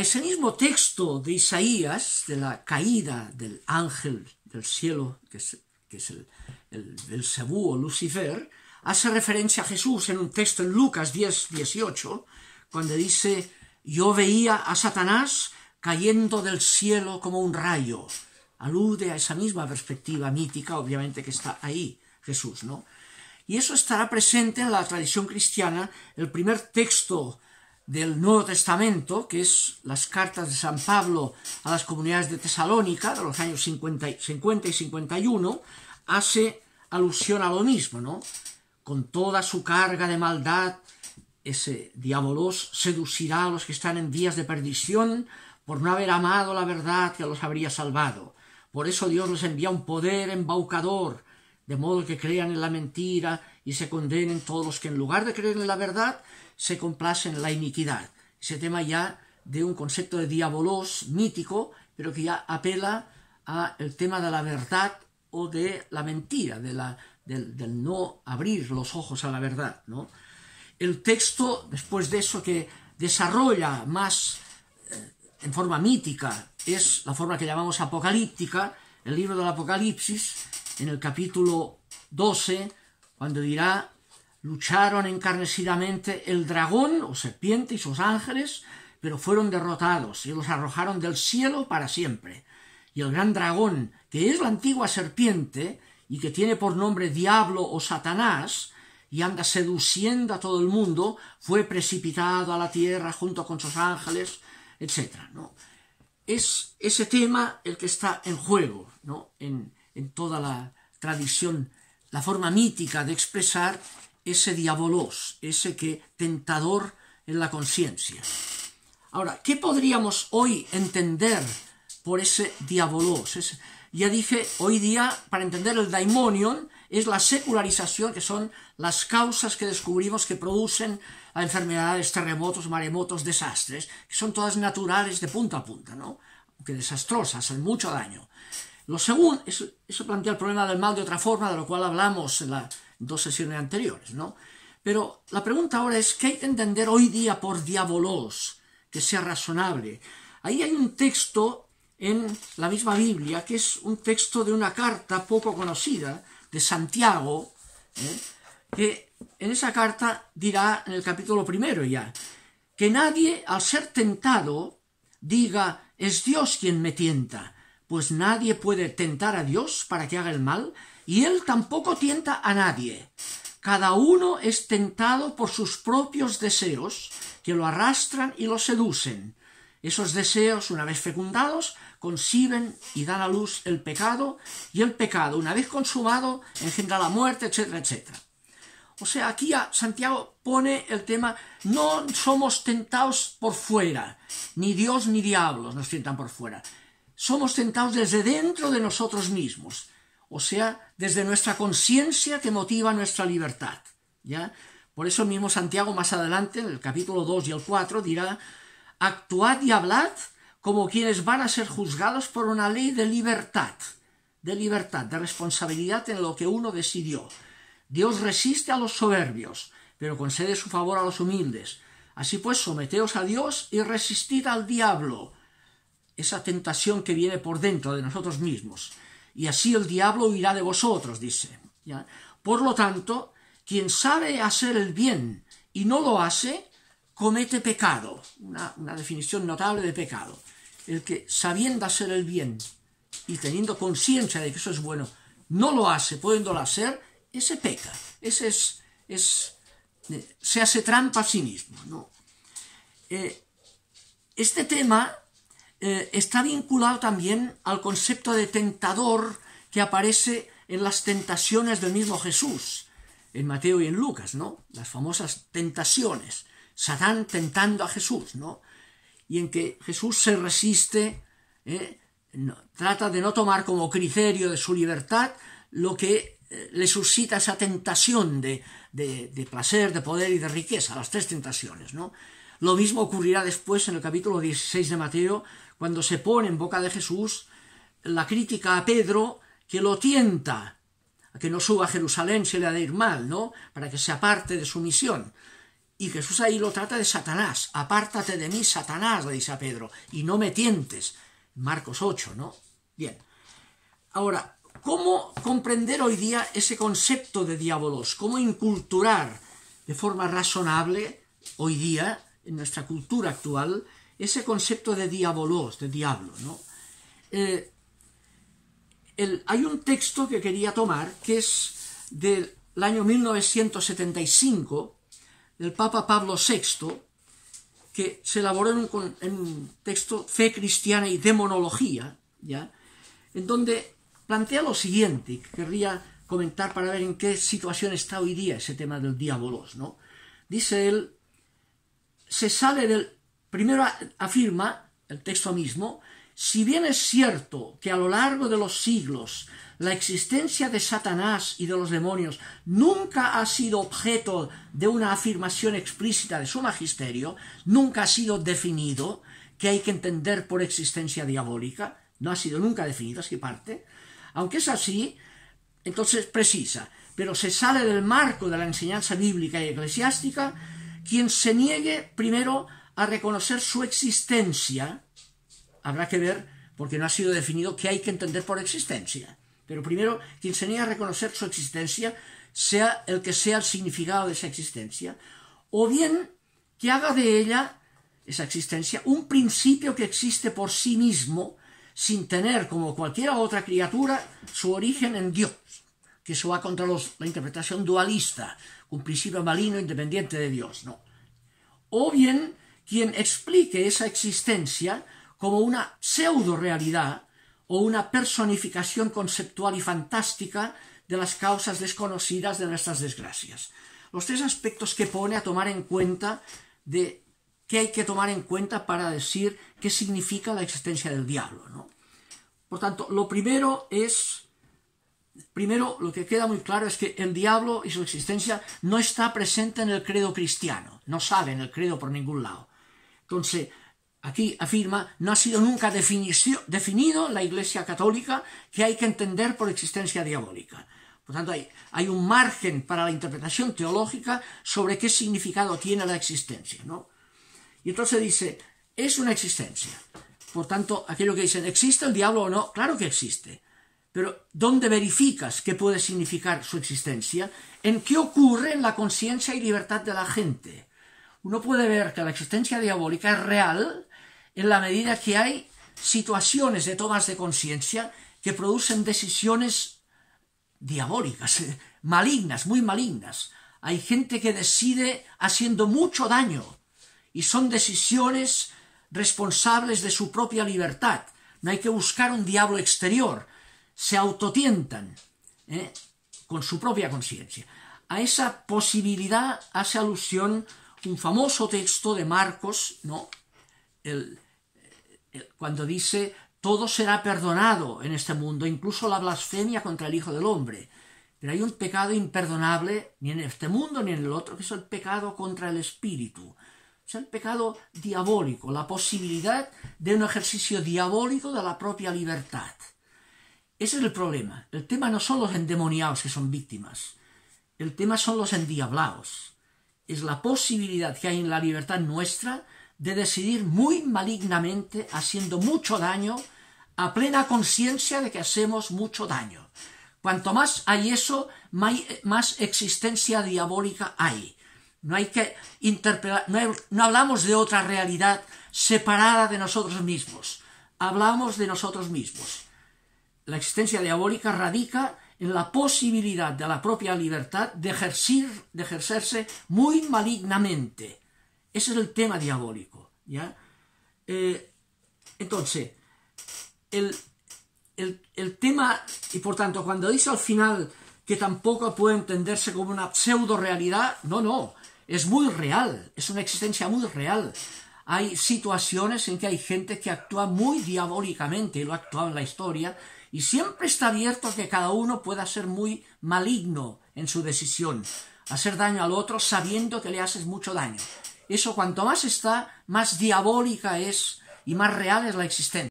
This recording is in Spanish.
ese mismo texto de Isaías, de la caída del ángel del cielo, que es, el, el, Sebú o Lucifer, hace referencia a Jesús en un texto en Lucas 10, 18, cuando dice, yo veía a Satanás cayendo del cielo como un rayo. Alude a esa misma perspectiva mítica, obviamente, que está ahí Jesús, ¿no? Y eso estará presente en la tradición cristiana, el primer texto del Nuevo Testamento, que es las cartas de San Pablo a las comunidades de Tesalónica, de los años 50, y 51, hace alusión a lo mismo, ¿no? Con toda su carga de maldad, ese diabolos seducirá a los que están en vías de perdición por no haber amado la verdad que los habría salvado. Por eso Dios les envía un poder embaucador, de modo que crean en la mentira y se condenen todos los que en lugar de creer en la verdad se complacen en la iniquidad. Ese tema ya de un concepto de diabolos mítico, pero que ya apela al tema de la verdad o de la mentira, del, no abrir los ojos a la verdad. El texto, después de eso, que desarrolla más eh, en forma mítica, es la forma que llamamos apocalíptica, el libro del Apocalipsis, en el capítulo 12, cuando dirá, lucharon encarnecidamente el dragón o serpiente y sus ángeles, pero fueron derrotados y los arrojaron del cielo para siempre. Y el gran dragón, que es la antigua serpiente y que tiene por nombre diablo o satanás, y anda seduciendo a todo el mundo, fue precipitado a la tierra junto con sus ángeles, etc. ¿no? Es ese tema el que está en juego ¿no? en, en toda la tradición la forma mítica de expresar ese diabolos, ese que tentador en la conciencia. Ahora, ¿qué podríamos hoy entender por ese diabolos? ya dije, hoy día, para entender el daimonion, es la secularización, que son las causas que descubrimos que producen enfermedades, terremotos, maremotos, desastres, que son todas naturales de punta a punta, ¿no? Aunque desastrosas, hacen mucho daño. Lo segundo, eso, plantea el problema del mal de otra forma, de lo cual hablamos en las dos sesiones anteriores, ¿no? Pero la pregunta ahora es, ¿qué hay que entender hoy día por diabolos? Que sea razonable. Ahí hay un texto en la misma Biblia, que es un texto de una carta poco conocida, de Santiago, ¿eh? que en esa carta dirá en el capítulo primero ya, que nadie al ser tentado diga, es Dios quien me tienta pues nadie puede tentar a Dios para que haga el mal, y Él tampoco tienta a nadie. Cada uno es tentado por sus propios deseos, que lo arrastran y lo seducen. Esos deseos, una vez fecundados, conciben y dan a luz el pecado, y el pecado, una vez consumado, engendra la muerte, etcétera, etcétera. O sea, aquí Santiago pone el tema, no somos tentados por fuera, ni Dios ni diablos nos tientan por fuera somos tentados desde dentro de nosotros mismos, o sea, desde nuestra conciencia que motiva nuestra libertad. ¿ya? Por eso mismo Santiago más adelante, en el capítulo 2 y el 4, dirá, actuad y hablad como quienes van a ser juzgados por una ley de libertad, de libertad, de responsabilidad en lo que uno decidió. Dios resiste a los soberbios, pero concede su favor a los humildes. Así pues, someteos a Dios y resistid al diablo, esa tentación que viene por dentro de nosotros mismos. Y así el diablo huirá de vosotros, dice. Por lo tanto, quien sabe hacer el bien y no lo hace, comete pecado. Una, definición notable de pecado. El que sabiendo hacer el bien y teniendo conciencia de que eso es bueno, no lo hace, pudiéndolo hacer, ese peca. Ese es, eh, se hace trampa a sí mismo. ¿no? Eh, este tema eh, está vinculado también al concepto de tentador que aparece en las tentaciones del mismo Jesús, en Mateo y en Lucas, ¿no? Las famosas tentaciones, Satán tentando a Jesús, ¿no? Y en que Jesús se resiste, ¿eh? trata de no tomar como criterio de su libertad lo que eh, le suscita esa tentación de, de placer, de poder y de riqueza, las tres tentaciones, ¿no? Lo mismo ocurrirá después en el capítulo 16 de Mateo, cuando se pone en boca de Jesús la crítica a Pedro que lo tienta a que no suba a Jerusalén se le ha de ir mal, ¿no? Para que se aparte de su misión. Y Jesús ahí lo trata de Satanás. Apártate de mí, Satanás, le dice a Pedro, y no me tientes. Marcos 8, ¿no? Bien. Ahora, ¿cómo comprender hoy día ese concepto de diabolos? ¿Cómo inculturar de forma razonable hoy día, en nuestra cultura actual, ese concepto de diabolos, de diablo, eh, hay un texto que quería tomar que es del año 1975 del Papa Pablo VI, que se elaboró en un, texto Fe cristiana y demonología, ¿ya? en donde plantea lo siguiente, que querría comentar para ver en qué situación está hoy día ese tema del diabolos. ¿no? Dice él, se sale del Primero afirma el texto mismo, si bien es cierto que a lo largo de los siglos la existencia de Satanás y de los demonios nunca ha sido objeto de una afirmación explícita de su magisterio, nunca ha sido definido, que hay que entender por existencia diabólica, no ha sido nunca definido, así parte, aunque es así, entonces precisa, pero se sale del marco de la enseñanza bíblica y eclesiástica quien se niegue primero a reconocer su existencia, habrá que ver, porque no ha sido definido qué hay que entender por existencia. Pero primero, quien se niega a reconocer su existencia, sea el que sea el significado de esa existencia, o bien que haga de ella, esa existencia, un principio que existe por sí mismo, sin tener, como cualquier otra criatura, su origen en Dios, que eso va contra la interpretación dualista, un principio malino independiente de Dios, no. O bien quien explique esa existencia como una pseudo realidad o una personificación conceptual y fantástica de las causas desconocidas de nuestras desgracias. Los tres aspectos que pone a tomar en cuenta de qué hay que tomar en cuenta para decir qué significa la existencia del diablo. Por tanto, lo primero es, primero lo que queda muy claro es que el diablo y su existencia no está presente en el credo cristiano, no sabe en el credo por ningún lado. Entonces, aquí afirma, no ha sido nunca definido la Iglesia Católica que hay que entender por existencia diabólica. Por tanto, hay, un margen para la interpretación teológica sobre qué significado tiene la existencia. ¿no? Y entonces dice, es una existencia. Por tanto, aquello que dicen, ¿existe el diablo o no? Claro que existe. Pero ¿dónde verificas qué puede significar su existencia? ¿En qué ocurre en la conciencia y libertad de la gente? uno puede ver que la existencia diabólica es real en la medida que hay situaciones de tomas de conciencia que producen decisiones diabólicas, malignas, muy malignas. Hay gente que decide haciendo mucho daño y son decisiones responsables de su propia libertad. No hay que buscar un diablo exterior. Se autotientan ¿eh? con su propia conciencia. A esa posibilidad hace alusión un famoso texto de Marcos, ¿no? cuando dice, todo será perdonado en este mundo, incluso la blasfemia contra el Hijo del Hombre. Pero hay un pecado imperdonable, ni en este mundo ni en el otro, que es el pecado contra el espíritu. es el pecado diabólico, la posibilidad de un ejercicio diabólico de la propia libertad. Ese es el problema. El tema no son los endemoniados que son víctimas. El tema son los endiablados es la posibilidad que hay en la libertad nuestra de decidir muy malignamente, haciendo mucho daño, a plena conciencia de que hacemos mucho daño. Cuanto más hay eso, más existencia diabólica hay. No hay que interpretar, no, hablamos de otra realidad separada de nosotros mismos. Hablamos de nosotros mismos. La existencia diabólica radica en la posibilidad de la propia libertad de, de ejercerse muy malignamente. Ese es el tema diabólico. ¿ya? Eh, entonces, el, el, el tema, y por tanto, cuando dice al final que tampoco puede entenderse como una pseudo realidad, no, no, es muy real, es una existencia muy real. Hay situaciones en que hay gente que actúa muy diabólicamente, y lo ha actuado en la historia, y siempre está abierto a que cada uno pueda ser muy maligno en su decisión, hacer daño al otro sabiendo que le haces mucho daño. Eso cuanto más está, más diabólica es y más real es la existencia.